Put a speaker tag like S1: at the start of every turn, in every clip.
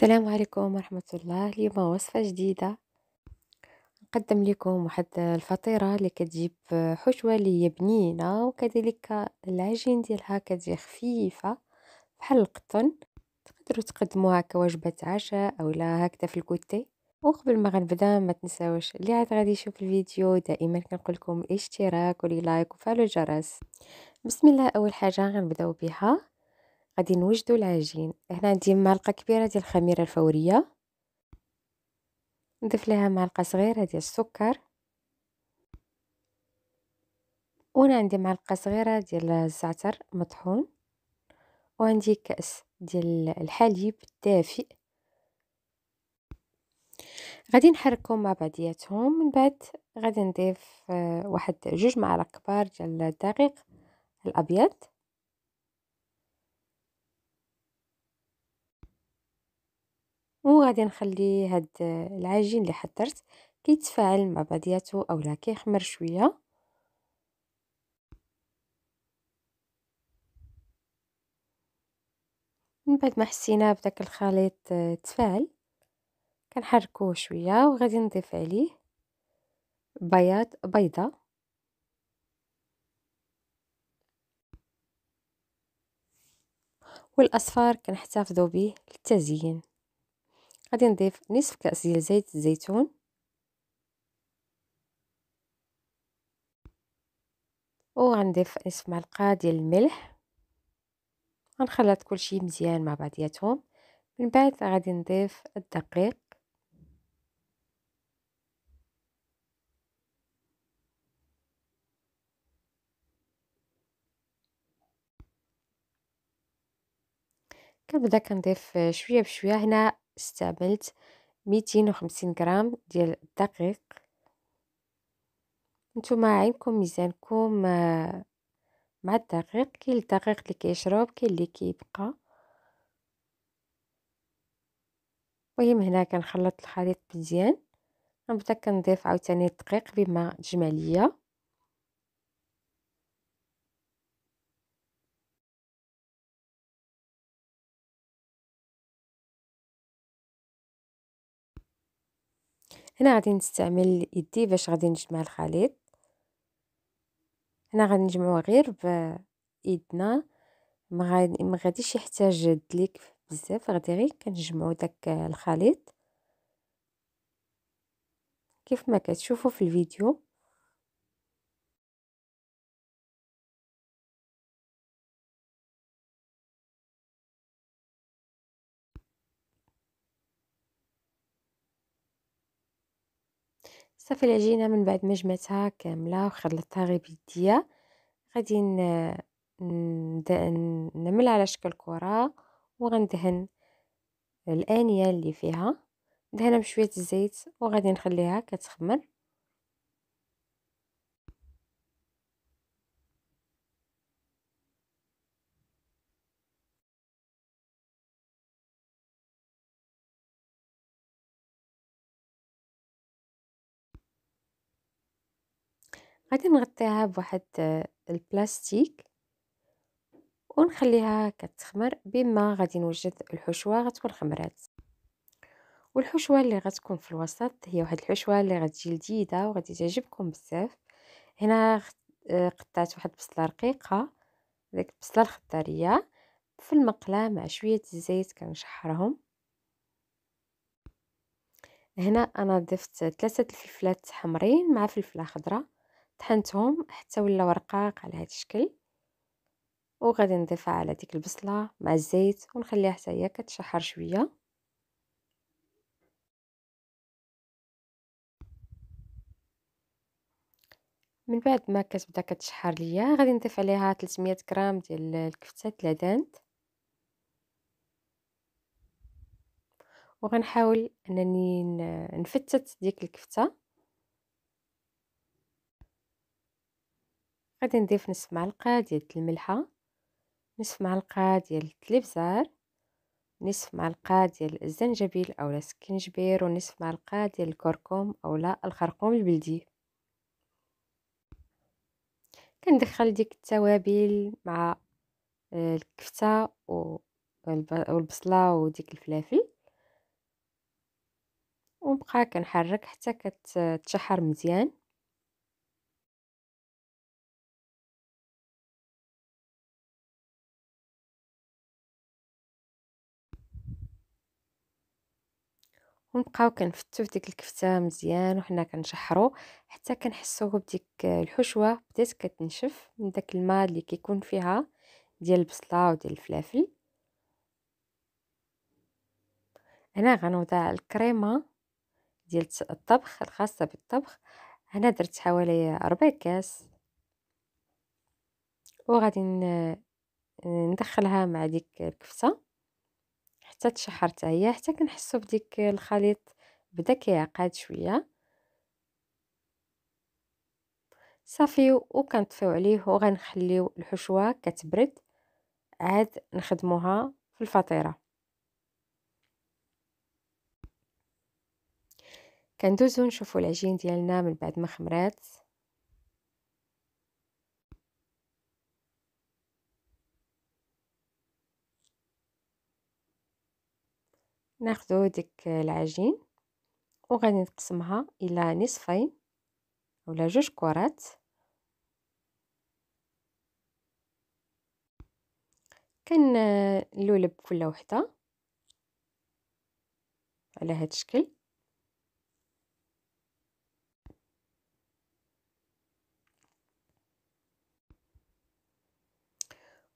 S1: السلام عليكم ورحمة الله اليوم وصفة جديدة نقدم لكم واحد الفطيرة اللي كتجيب حشوة اللي بنينة وكذلك العجين ديالها كتجي خفيفة بحال القطن تقدروا تقدموها كوجبة عشاء او لا هكذا في الكوتي وقبل ما غنبدا ما تنساوش اللي عاد غادي يشوف الفيديو دائما كنقول لكم الاشتراك واللايك وفعلوا الجرس بسم الله اول حاجه غنبداو بها غادي نوجدو العجين هنا عندي معلقه كبيره ديال الخميره الفوريه نضيف لها معلقه صغيره ديال السكر وانا عندي معلقه صغيره ديال الزعتر مطحون وعندي كاس ديال الحليب الدافئ غادي نحركهم مع بعضياتهم من بعد غادي نضيف آه، واحد جوج معالق كبار ديال الدقيق الابيض وغادي نخلي هاد العجين اللي حضرت كيتفاعل مع بعضياتو اولا كيخمر شويه من بعد ما حسينا بداك الخليط آه، تفاعل كنحركوه شويه وغادي نضيف عليه بياض بيضه والاصفر كنحتفظوا به للتزيين غادي نضيف نصف كأس ديال زيت الزيتون وغنضيف نصف معلقه ديال الملح غنخلط كلشي مزيان مع بعضياتهم من بعد غادي نضيف الدقيق كنبدا كنضيف شويه بشويه هنا استعملت ميتين وخمسين غرام ديال الدقيق نتوما عينكم ميزانكم آه، مع الدقيق كاين الدقيق اللي كيشرب كاين اللي كيبقى المهم هنا كنخلط الخليط مزيان غنبدا كنضيف عاوتاني الدقيق بما تجمع ليا هنا غادي نستعمل يدي باش غادي نجمع الخليط هنا غادي نجمعو غير بيدنا ما غاديش يحتاج دليك بزاف غادي غير كنجمعو داك الخليط كيف ما كتشوفوا في الفيديو صافي العجينه من بعد ما جمعتها كامله وخلطتها غير بيديا غادي نعملها على شكل كره وغندهن الانيه اللي فيها دهنا بشويه الزيت وغادي نخليها كتخمر غادي نغطيها بواحد آه، البلاستيك ونخليها كتخمر بما غادي نوجد الحشوه غتكون خمرات والحشوه اللي غتكون في الوسط هي واحد الحشوه اللي غتجي لذيذه وغادي تعجبكم بزاف هنا آه، قطعت واحد البصله رقيقه ديك البصله الخضريه في المقله مع شويه الزيت كنشحرهم هنا انا ضفت ثلاثه الفلفلات حمرين مع فلفله خضره طحنتهم حتى ولاو رقاق على هذا الشكل وغادي نضيفها على ديك البصله مع الزيت ونخليها حتى هي كتشحر شويه من بعد ما كتبدا كتشحر ليا غادي نضيف عليها 300 غرام ديال الكفته العدانت وغنحاول انني نفتت ديك الكفته غادي نضيف نصف معلقه ديال الملحه نصف معلقه ديال الابزار نصف معلقه ديال الزنجبيل اولا السكنجبير ونصف معلقه ديال الكركم اولا الخرقوم البلدي كندخل ديك التوابل مع آه، الكفته والبصله وديك الفلافل ونبقى كنحرك حتى كتشحر مزيان ونبقاو كنفتو في ديك الكفته مزيان وحنا كنشحرو حتى كنحسو بديك الحشوه بدات كتنشف من داك الماء اللي كيكون فيها ديال البصله وديال الفلافل هنا غنوضع الكريمه ديال الطبخ الخاصه بالطبخ هنا درت حوالي ربع كاس وغادي ندخلها مع ديك الكفته حتى تشحر حتى هي حتى كنحسو بديك الخليط بدا كيعقد شويه صافي وكنطفيو عليه وغنخليو الحشوه كتبرد عاد نخدموها في الفطيره كندوزو نشوفو العجين ديالنا من بعد ما خمرات ناخذ ديك العجين وغادي نقسمها الى نصفين ولا جوج كرات كنلولب كل وحده على هذا الشكل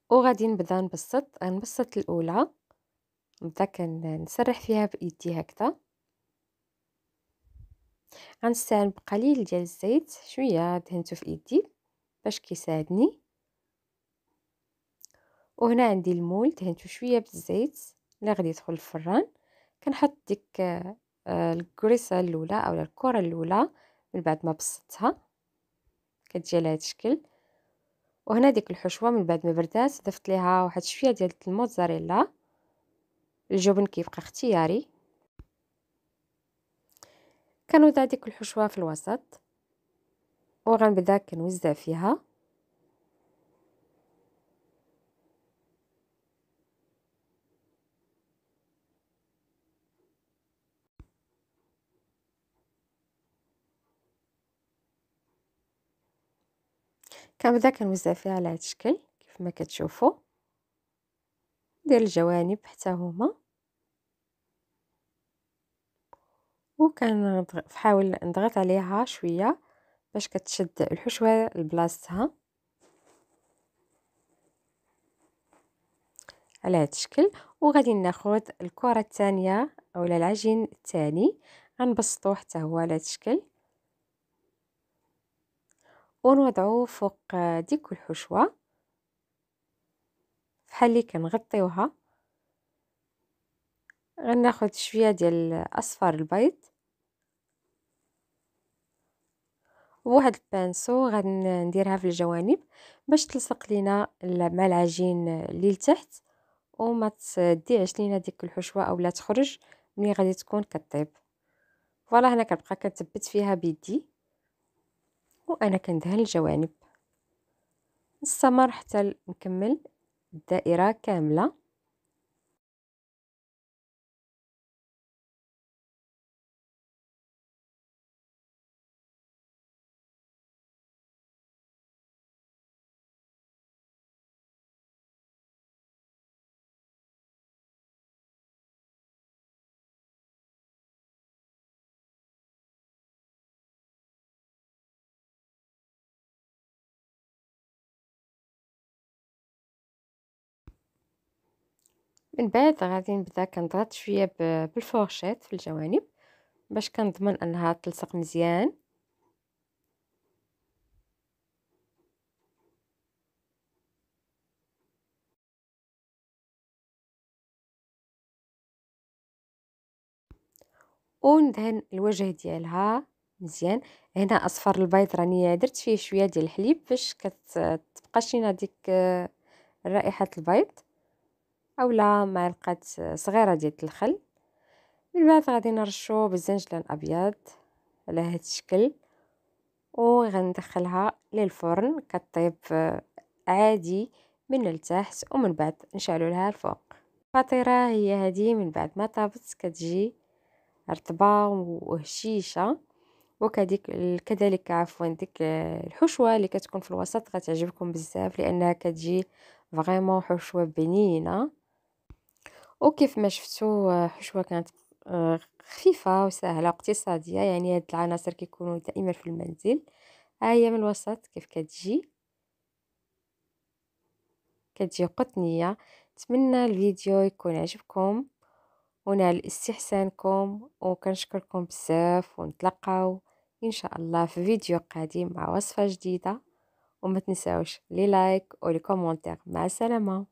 S1: وغادي نبدا نبسط غنبسط الاولى نبدا كنسرح فيها بايدي هكذا غنستعمل بقليل ديال الزيت شويه دهنته في ايدي باش كيساعدني وهنا عندي المول دهنته شويه بالزيت اللي غادي يدخل الفران كنحط ديك آه، الكريسه الاولى اولا الكره الاولى من بعد ما بسطتها كتجي على هذا الشكل وهنا ديك الحشوه من بعد ما بردات ضفت ليها واحد شويه ديال الموتزاريلا الجبن كيبقى اختياري كنوضع ديك الحشوه في الوسط وغنبدا كنوزع فيها كنبدا كنوزع فيها على هذا الشكل كيف ما كتشوفوا ديال الجوانب حتى هما نحاول نضغط عليها شويه باش كتشد الحشوه لبلاصتها على هذا الشكل وغادي ناخذ الكره الثانيه اولا العجين الثاني غنبسطو حتى هو على هذا الشكل ونوضعو فوق ديك الحشوه بحال اللي كنغطيوها غناخذ شويه ديال اصفر البيض وهاد البانسو غنديرها في الجوانب باش تلصق لينا مع العجين اللي لتحت وما تديعش لينا ديك الحشوه اولا تخرج ملي غادي تكون كطيب فوالا هنا كنبقى كنثبت فيها بيدي وانا كندهن الجوانب نستمر حتى نكمل الدائره كامله من بعد غادي نبدا كنضغط شويه بالفورشيت في الجوانب باش كنضمن انها تلصق مزيان وندهن الوجه ديالها مزيان هنا اصفر البيض راني درت فيه شويه ديال الحليب باش كتبقى شينا ديك آه، رائحه البيض اولا معلقه صغيره ديال الخل من بعد غادي نرشو بالزنجلان الابيض على هذا الشكل وغندخلها للفرن كطيب عادي من التحت ومن بعد نشعلو لها الفوق فطيره هي هذه من بعد ما طابت كتجي رطبه وهشيشه وكذلك كذلك عفوا ديك الحشوه اللي كتكون في الوسط غتعجبكم بزاف لانها كتجي فريمون حشوه بنينه وكيف ما شفتوا حشوة كانت آه، خفيفة وسهلة اقتصادية يعني هاد العناصر كيكونوا دائما في المنزل ها هي من الوسط كيف كتجي كتجي قطنية نتمنى الفيديو يكون عجبكم ونال استحسانكم وكنشكركم بزاف ونتلقاو ان شاء الله في فيديو قادم مع وصفة جديدة وما تنساوش لي لايك ولي كومنتر مع السلامه